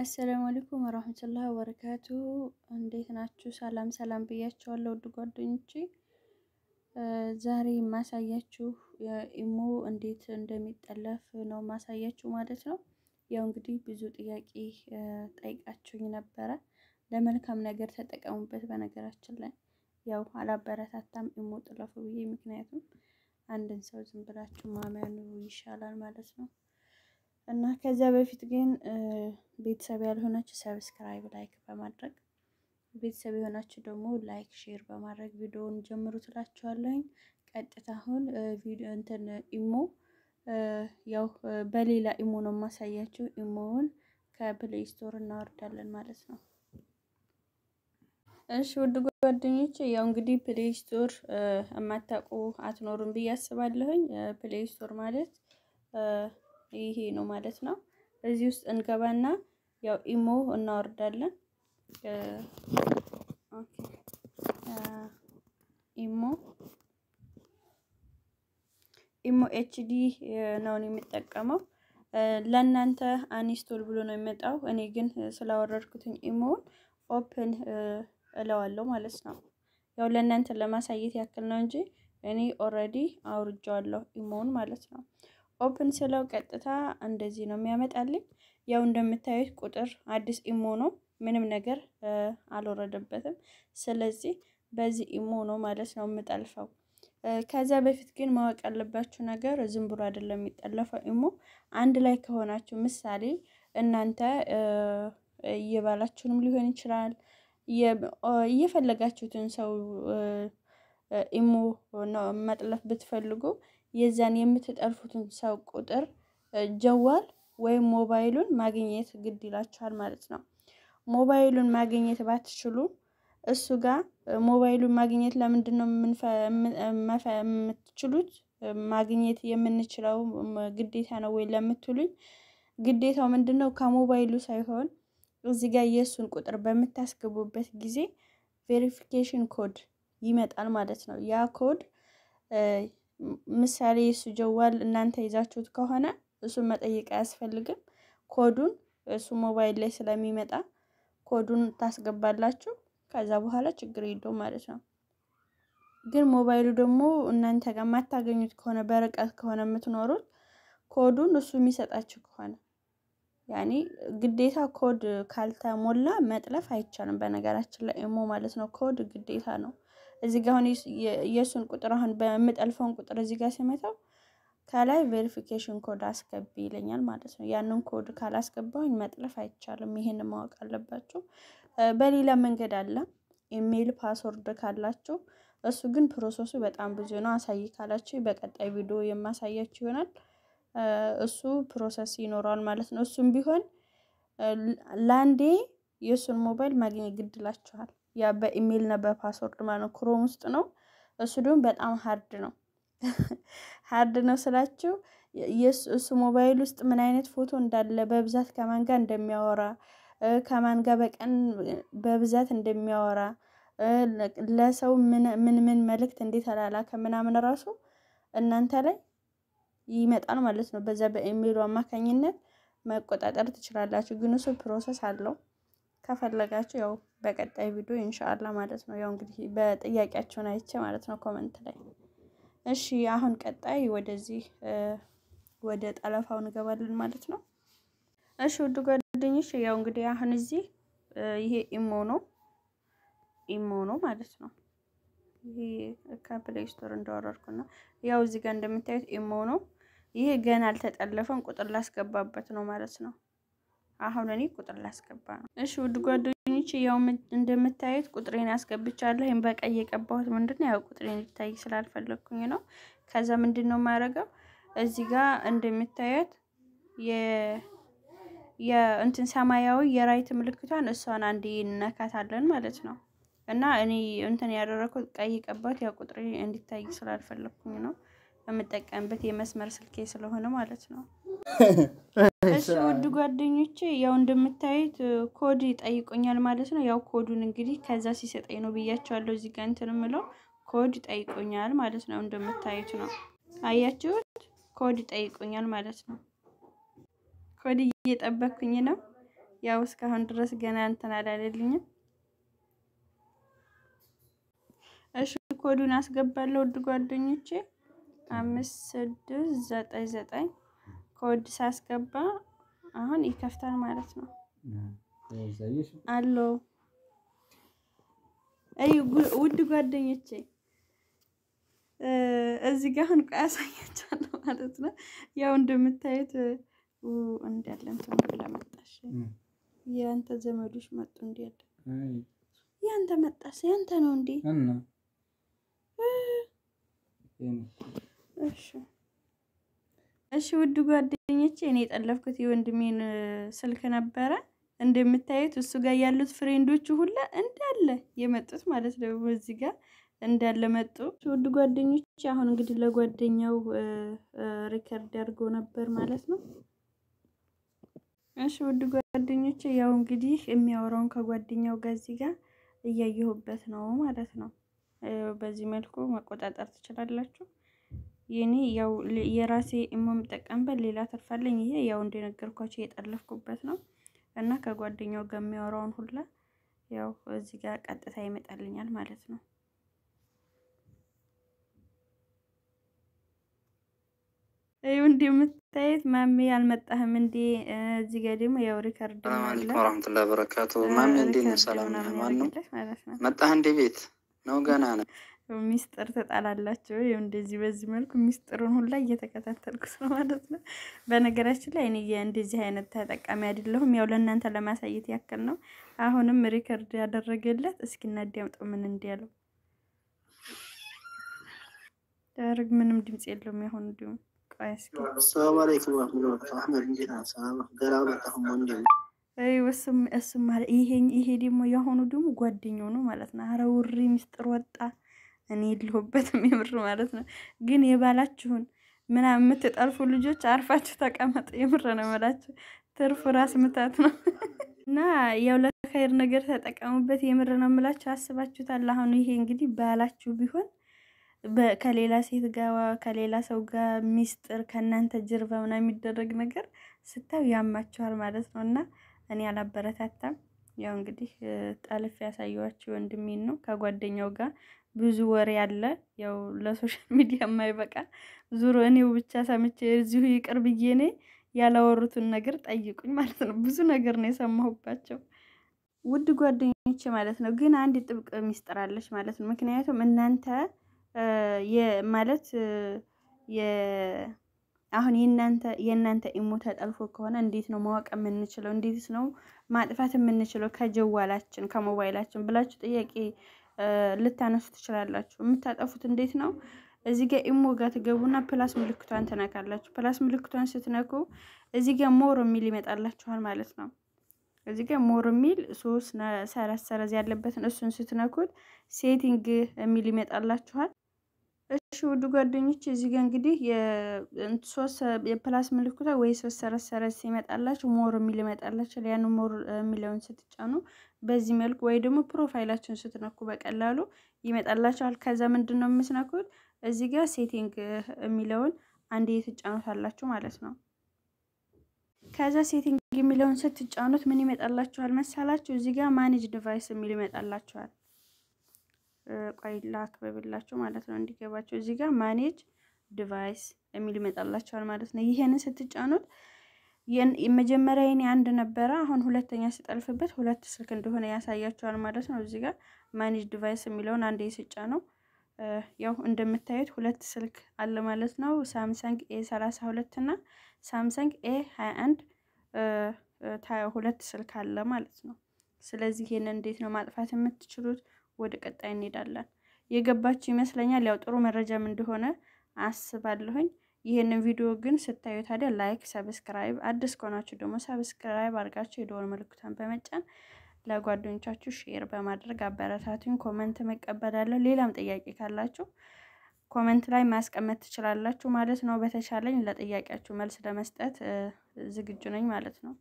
አሰላሙ አለይኩም ወራህመቱላሂ ወበረካቱ። እንዴት ናችሁ? ሰላም ሰላም ብያችኋለሁ ውድ ጓደኞቼ። ዛሬ የማሳያችሁ ኢሞ እንዴት እንደሚጠለፍ ነው ማሳያችሁ ማለት ነው። ያው እንግዲህ ብዙ ጥያቄ ጠይቃችሁኝ ነበረ። ለመልካም ነገር ተጠቀሙበት። በነገራችን ላይ ያው አላበረታታም ኢሞ ጥለፉ ብዬ፣ ምክንያቱም አንድን ሰው ዝም ብላችሁ ማመኑ ይሻላል ማለት ነው። እና ከዚያ በፊት ግን ቤተሰብ ያልሆናችሁ ሰብስክራይብ ላይክ በማድረግ ቤተሰብ የሆናችሁ ደግሞ ላይክ ሼር በማድረግ ቪዲዮውን ጀምሩ ትላችኋለኝ። ቀጥታ አሁን ቪዲዮ እንትን ኢሞ ያው በሌላ ኢሞ ነው የማሳያችሁ። ኢሞውን ከፕሌይ ስቶር እናወርዳለን ማለት ነው። እሺ ውድ ጓደኞች፣ ያው እንግዲህ ፕሌይ ስቶር የማታውቁ አትኖሩም ብዬ አስባለሁኝ። ፕሌይ ስቶር ማለት ይሄ ነው ማለት ነው። እዚህ ውስጥ እንገባና ያው ኢሞ እናወርዳለን። ኢሞ ኢሞ ኤችዲ ነው የሚጠቀመው ለእናንተ አኒስቶል ብሎ ነው የሚመጣው። እኔ ግን ስላወረድኩትኝ ኢሞውን ኦፕን እለዋለሁ ማለት ነው። ያው ለእናንተ ለማሳየት ያክል ነው እንጂ እኔ ኦልሬዲ አውርጃዋለሁ ኢሞውን ማለት ነው። ኦፕን ስለው ቀጥታ እንደዚህ ነው የሚያመጣልኝ። ያው እንደምታዩት ቁጥር አዲስ ኢሞ ነው፣ ምንም ነገር አልወረደበትም። ስለዚህ በዚህ ኢሞ ነው ማለት ነው የምጠልፈው። ከዛ በፊት ግን ማወቅ ያለባችሁ ነገር ዝም ብሎ አይደለም የሚጠለፈው ኢሞ። አንድ ላይ ከሆናችሁ ምሳሌ እናንተ እየባላችሁንም ሊሆን ይችላል እየፈለጋችሁትን ሰው ኢሞ መጥለፍ ብትፈልጉ የዛን የምትጠልፉትን ሰው ቁጥር ጀዋል ወይም ሞባይሉን ማግኘት ግድ ይላችኋል ማለት ነው። ሞባይሉን ማግኘት ባትችሉ እሱ ጋር ሞባይሉን ማግኘት ለምንድን ነው የምትችሉት? ማግኘት የምንችለው ግዴታ ነው ወይ ለምትሉኝ፣ ግዴታው ምንድን ነው? ከሞባይሉ ሳይሆን እዚ ጋር የእሱን ቁጥር በምታስገቡበት ጊዜ ቬሪፊኬሽን ኮድ ይመጣል ማለት ነው ያ ኮድ ምሳሌ እሱ ጀዋል እናንተ ይዛችሁት ከሆነ እሱን መጠየቅ አያስፈልግም። ኮዱን እሱ ሞባይል ላይ ስለሚመጣ ኮዱን ታስገባላችሁ። ከዛ በኋላ ችግር የለውም ማለት ነው። ግን ሞባይሉ ደግሞ እናንተ ጋር የማታገኙት ከሆነ በርቀት ከሆነ የምትኖሩት ኮዱን እሱ የሚሰጣችሁ ከሆነ ያኔ ግዴታ ኮድ ካልተሞላ መጥለፍ አይቻልም። በነገራችን ላይ እሞ ማለት ነው ኮድ ግዴታ ነው። እዚህ ጋ አሁን የእሱን ቁጥር አሁን በምጠልፈውን ቁጥር እዚህ ጋር ሲመታው ከላይ ቬሪፊኬሽን ኮድ አስገቢ ይለኛል ማለት ነው። ያንን ኮድ ካላስገባሁኝ መጥለፍ አይቻልም። ይሄን ማወቅ አለባችሁ። በሌላ መንገድ አለ ኢሜይል ፓስወርድ ካላችሁ፣ እሱ ግን ፕሮሰሱ በጣም ብዙ ነው። አሳይ ካላችሁ በቀጣይ ቪዲዮ የማሳያችሁ ይሆናል። እሱ ፕሮሰስ ይኖረዋል ማለት ነው። እሱም ቢሆን ላንዴ የእሱን ሞባይል ማግኘት ግድላችኋል። ያ በኢሜይል እና በፓስወርድ ማለት ክሮም ውስጥ ነው። እሱ ደግሞ በጣም ሀርድ ነው። ሀርድ ነው ስላችሁ እሱ ሞባይል ውስጥ ምን አይነት ፎቶ እንዳለ በብዛት ከማን ጋር እንደሚያወራ ከማን ጋር በቀን በብዛት እንደሚያወራ ለሰው ምን ምን መልእክት እንዴት አላላከ ምናምን ራሱ እናንተ ላይ ይመጣል ማለት ነው። በዛ በኢሜይሉ አማካኝነት መቆጣጠር ትችላላችሁ። ግን እሱ ፕሮሰስ አለው። ከፈለጋችሁ ያው በቀጣይ ቪዲዮ ኢንሻአላ ማለት ነው። ያው እንግዲህ በጥያቄያቸውን አይቼ ማለት ነው ኮመንት ላይ። እሺ አሁን ቀጣይ ወደዚህ ወደ ጠለፋው እንገባለን ማለት ነው። እሺ ውድ ጓደኞች ያው እንግዲህ አሁን እዚህ ይሄ ኢሞ ነው ኢሞ ነው ማለት ነው። ይሄ ከፕሌይ ስቶር እንዳወረድኩና ያው እዚህ ጋር እንደምታዩት ኢሞ ነው። ይሄ ገና አልተጠለፈም ቁጥር ላስገባበት ነው ማለት ነው። አሁን እኔ ቁጥር ላስገባ ነው። እሺ ውድ ጓደኞች፣ ያው እንደምታዩት ቁጥሬን አስገብቻለሁ። ይህም በቀይ የቀባሁት ምንድነው ያው ቁጥሬን እንዲታይ ስላልፈለግኩኝ ነው። ከዛ ምንድን ነው የማደርገው እዚህ ጋር እንደምታዩት የእንትን ሰማያዊ የራይት ምልክቷን እሷን አንድ እነካታለን ማለት ነው። እና እኔ እንትን ያደረኩት ቀይ ቀባት ያው ቁጥሬ እንዲታይ ስላልፈለግኩኝ ነው። የምጠቀምበት የመስመር ስልኬ ስለሆነ ማለት ነው። እሺ ውድ ጓደኞቼ ያው እንደምታዩት ኮድ ይጠይቆኛል ማለት ነው። ያው ኮዱን እንግዲህ ከዛ ሲሰጠኝ ነው ብያቸዋለሁ። እዚህ ጋር እንትን የምለው ኮድ ይጠይቆኛል ማለት ነው። እንደምታዩት ነው አያችሁት? ኮድ ይጠይቆኛል ማለት ነው። ኮድ እየጠበኩኝ ነው። ያው እስካሁን ድረስ ገና እንትን አላለልኝም። እሺ ኮዱን አስገባለሁ ውድ ጓደኞቼ አምስት ስድስት ዘጠኝ ዘጠኝ ኮድ ሳስገባ አሁን ይከፍታል ማለት ነው። አሎ አይ ውድ ጓደኞቼ እዚህ ጋር አሁን ቆይ አሳያችኋለሁ ማለት ነው። ያው እንደምታዩት እንዳለን ተምር ለመጣሽ የአንተ ዘመዶች መጡ እንዲያለ ያንተ መጣስ ያንተ ነው እንዴ? እሺ እሺ ውድ ጓደኞቼ እኔ የጠለፍኩት የወንድሜን ስልክ ነበረ። እንደምታዩት እሱ ጋር ያሉት ፍሬንዶቹ ሁላ እንዳለ የመጡት ማለት ነው። እዚህ ጋር እንዳለ መጡ። ውድ ጓደኞች አሁን እንግዲህ ለጓደኛው ሪከርድ አድርጎ ነበር ማለት ነው። እሺ ውድ ጓደኞቼ ያው እንግዲህ የሚያወራውን ከጓደኛው ጋር እዚህ ጋር እያየሁበት ነው ማለት ነው። በዚህ መልኩ መቆጣጠር ትችላላችሁ። ይህኔ ያው የራሴ እሞም የምጠቀምበት ሌላ ትርፋለኝ። ይሄ ያው እንደነገርኳቸው የጠለፍኩበት ነው እና ከጓደኛው ጋር የሚያወራውን ሁላ ያው እዚህ ጋር ቀጥታ ይመጣልኛል ማለት ነው። ይኸው እንደምታየት ማሜ አልመጣህም እንዴ? እዚህ ጋር ደግሞ ያው ሪከርድ አለኝ። ወራህመቱላሂ በረካቱ ማሜ እንዴ ነው? ሰላም ነው ማለት ነው። መጣህ እንዴ? ቤት ነው ገና ነው ሚስጥር ትጣላላችሁ። ይኸው እንደዚህ በዚህ መልኩ ሚስጥሩን ሁላ እየተከታተልኩ ስለ ማለት ነው። በነገራችን ላይ እኔ እንደዚህ አይነት ተጠቃሚ አይደለሁም። ያው ለእናንተ ለማሳየት ያክል ነው። አሁንም ሪከርድ ያደረገለት እስኪ እናዳምጡ ምን እንዲያለው። ዳርግ ምንም ድምጽ የለውም ያሁን እንዲሁም ሰላም አለይኩም አህመድ እንዴት ሰላም ገና መጣሁም ይሄ ደግሞ የአሁኑ ደግሞ ጓደኛው ነው ማለት ነው። አረ ውሪ ሚስጥር ወጣ እኔ የለሁበትም የምር ማለት ነው። ግን የባላችሁን ምናምን የምትጠልፉ ልጆች አርፋችሁ ተቀመጡ። የምር ነው የምላችሁ። ትርፍ ራስ ምታት ነው እና ያው ለኸይር ነገር ተጠቀሙበት። የምር ነው የምላችሁ። አስባችሁታል። አሁን ይሄ እንግዲህ ባላችሁ ቢሆን ከሌላ ሴት ጋር ከሌላ ሰው ጋር ሚስጥር ከእናንተ ጀርባ ምናምን የሚደረግ ነገር ስታዩ ያማችኋል ማለት ነው። እና እኔ አላበረታታም። ያው እንግዲህ ጠልፍ ያሳየዋችሁ ወንድሜን ነው ከጓደኛው ጋር ብዙ ወሬ አለ። ያው ለሶሻል ሚዲያ የማይበቃ ዙሮ እኔው ብቻ ሰምቼ እዚሁ ይቅር ብዬ እኔ ያላወሩትን ነገር ጠይቁኝ ማለት ነው። ብዙ ነገር ነው የሰማሁባቸው ውድ ጓደኞች ማለት ነው። ግን አንድ ጥብቅ ሚስጥር አለች ማለት ነው። ምክንያቱም እናንተ ማለት አሁን የእናንተ የእናንተ ኢሞ ተጠልፎ ከሆነ እንዴት ነው ማወቅ የምንችለው? እንዴት ነው ማጥፋት የምንችለው? ከጀዋላችን ከሞባይላችን ብላችሁ ጥያቄ ልታነሱ ትችላላችሁ። የምታጠፉት እንዴት ነው? እዚህ ጋር ኢሞ ጋር ትገቡና ፕላስ ምልክቷን ትነካላችሁ። ፕላስ ምልክቷን ስትነኩ እዚህ ጋር ሞር የሚል ይመጣላችኋል ማለት ነው። እዚህ ጋር ሞር የሚል ሶስት ሰረዝ ሰረዝ ያለበትን እሱን ስትነኩት ሴቲንግ የሚል ይመጣላችኋል። እሺ ውድ ጓደኞች እዚህ ጋር እንግዲህ የፕላስ ምልክቷ ወይ ሶስት ሰረዝ ሰረዝ ሲመጣላችሁ ሞር የሚል ይመጣላችሁ። ያን ሞር የሚለውን ስትጫኑ በዚህ መልኩ ወይ ደግሞ ፕሮፋይላችሁን ስትነኩ በቀላሉ ይመጣላችኋል። ከዛ ምንድን ነው የምትነኩት እዚህ ጋር ሴቲንግ የሚለውን አንዴ ትጫኑታላችሁ ማለት ነው። ከዛ ሴቲንግ የሚለውን ስትጫኑት ምን ይመጣላችኋል መሰላችሁ? እዚህ ጋር ማኔጅ ዲቫይስ የሚል ይመጣላችኋል። ቆይ ላክብብላችሁ ማለት ነው እንዲገባቸው። እዚህ ጋር ማኔጅ ዲቫይስ የሚል ይመጣላቸዋል ማለት ነው። ይሄንን ስትጫኑት የመጀመሪያ የኔ አንድ ነበረ። አሁን ሁለተኛ ስጠልፍበት ሁለት ስልክ እንደሆነ ያሳያቸዋል ማለት ነው። እዚህ ጋር ማኔጅ ዲቫይስ የሚለውን አንድ የስጫ ነው ያው እንደምታዩት ሁለት ስልክ አለ ማለት ነው። ሳምሰንግ ኤ 32 እና ሳምሰንግ ኤ 21 ሁለት ስልክ አለ ማለት ነው። ስለዚህ ይህን እንዴት ነው ማጥፋት የምትችሉት? ወደ ቀጣይ እንሄዳለን። የገባችሁ ይመስለኛል። ያው ጥሩ መረጃም እንደሆነ አስባለሁኝ። ይህንን ቪዲዮ ግን ስታዩ ታዲያ ላይክ፣ ሰብስክራይብ፣ አዲስ ከሆናችሁ ደግሞ ሰብስክራይብ አድርጋችሁ የደወል ምልክቷን በመጫን ለጓደኞቻችሁ ሼር በማድረግ አበረታቱኝ። ኮመንት መቀበላለሁ። ሌላም ጥያቄ ካላችሁ ኮመንት ላይ ማስቀመጥ ትችላላችሁ ማለት ነው። በተቻለኝ ለጥያቄያችሁ መልስ ለመስጠት ዝግጁ ነኝ ማለት ነው።